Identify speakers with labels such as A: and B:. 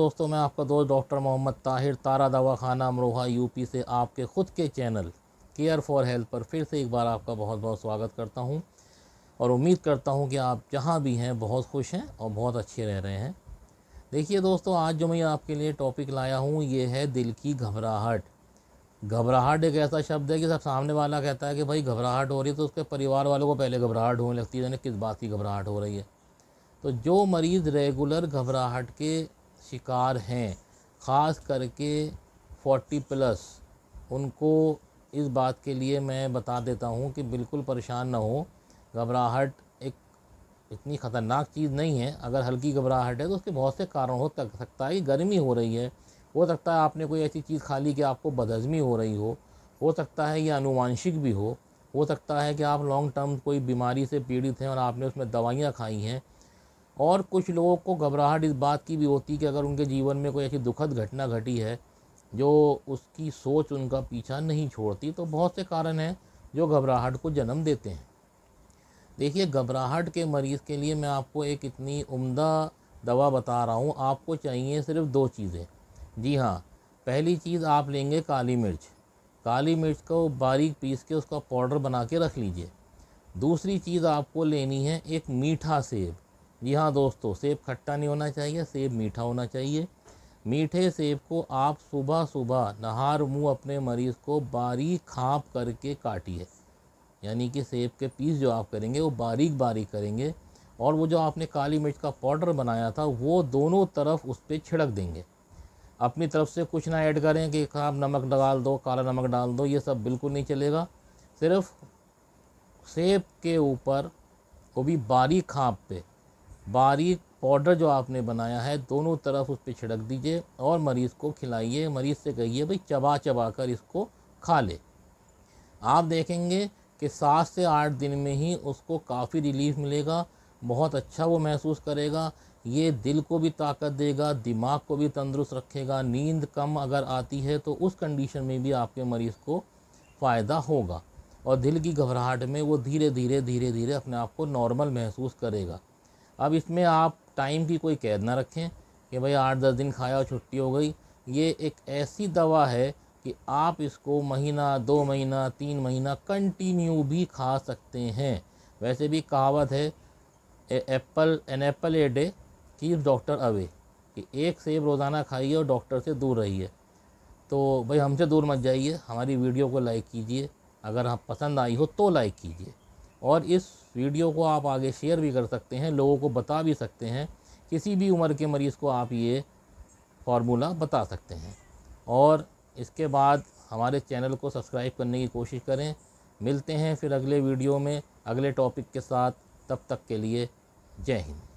A: दोस्तों मैं आपका दोस्त डॉक्टर मोहम्मद ताहिर तारा दवा खाना अमरोहा यूपी से आपके ख़ुद के चैनल केयर फॉर हेल्थ पर फिर से एक बार आपका बहुत बहुत स्वागत करता हूं और उम्मीद करता हूं कि आप जहां भी हैं बहुत खुश हैं और बहुत अच्छे रह रहे हैं देखिए दोस्तों आज जो मैं आपके लिए टॉपिक लाया हूँ ये है दिल की घबराहट घबराहट एक ऐसा शब्द है कि सब सामने वाला कहता है कि भाई घबराहट हो रही है तो उसके परिवार वालों को पहले घबराहट होने लगती है यानी किस बात की घबराहट हो रही है तो जो मरीज़ रेगुलर घबराहट के शिकार हैं ख़ास करके फोर्टी प्लस उनको इस बात के लिए मैं बता देता हूँ कि बिल्कुल परेशान ना हो घबराहट एक इतनी ख़तरनाक चीज़ नहीं है अगर हल्की घबराहट है तो उसके बहुत से कारण हो तक सकता है कि गर्मी हो रही है हो सकता है आपने कोई ऐसी चीज़ खा ली कि आपको बदहजमी हो रही हो हो सकता है ये अनुवांशिक भी हो हो सकता है कि आप लॉन्ग टर्म कोई बीमारी से पीड़ित हैं और आपने उसमें दवाइयाँ खाई हैं और कुछ लोगों को घबराहट इस बात की भी होती है कि अगर उनके जीवन में कोई ऐसी दुखद घटना घटी है जो उसकी सोच उनका पीछा नहीं छोड़ती तो बहुत से कारण हैं जो घबराहट को जन्म देते हैं देखिए घबराहट के मरीज़ के लिए मैं आपको एक इतनी उम्दा दवा बता रहा हूँ आपको चाहिए सिर्फ दो चीज़ें जी हाँ पहली चीज़ आप लेंगे काली मिर्च काली मिर्च को बारीक पीस के उसका पाउडर बना के रख लीजिए दूसरी चीज़ आपको लेनी है एक मीठा सेब जी हाँ दोस्तों सेब खट्टा नहीं होना चाहिए सेब मीठा होना चाहिए मीठे सेब को आप सुबह सुबह नहार मुँह अपने मरीज़ को बारीक खाँप करके काटिए यानी कि सेब के पीस जो आप करेंगे वो बारीक बारीक करेंगे और वो जो आपने काली मिर्च का पाउडर बनाया था वो दोनों तरफ उस पर छिड़क देंगे अपनी तरफ से कुछ ना ऐड करें कि आप नमक डाल दो काला नमक डाल दो ये सब बिल्कुल नहीं चलेगा सिर्फ सेब के ऊपर वो भी बारीक खाँप पे बारीक पाउडर जो आपने बनाया है दोनों तरफ उस पर छिड़क दीजिए और मरीज़ को खिलाइए मरीज़ से कहिए भाई चबा चबा कर इसको खा ले आप देखेंगे कि सात से आठ दिन में ही उसको काफ़ी रिलीफ मिलेगा बहुत अच्छा वो महसूस करेगा ये दिल को भी ताकत देगा दिमाग को भी तंदुरुस्त रखेगा नींद कम अगर आती है तो उस कंडीशन में भी आपके मरीज़ को फ़ायदा होगा और दिल की घबराहट में वो धीरे धीरे धीरे धीरे अपने आप को नॉर्मल महसूस करेगा अब इसमें आप टाइम की कोई कैद ना रखें कि भाई आठ दस दिन खाया और छुट्टी हो गई ये एक ऐसी दवा है कि आप इसको महीना दो महीना तीन महीना कंटिन्यू भी खा सकते हैं वैसे भी कहावत है apple an apple a day की डॉक्टर अवे कि एक सेब रोज़ाना खाइए और डॉक्टर से दूर रहिए तो भाई हमसे दूर मत जाइए हमारी वीडियो को लाइक कीजिए अगर आप पसंद आई हो तो लाइक कीजिए और इस वीडियो को आप आगे शेयर भी कर सकते हैं लोगों को बता भी सकते हैं किसी भी उम्र के मरीज़ को आप ये फार्मूला बता सकते हैं और इसके बाद हमारे चैनल को सब्सक्राइब करने की कोशिश करें मिलते हैं फिर अगले वीडियो में अगले टॉपिक के साथ तब तक के लिए जय हिंद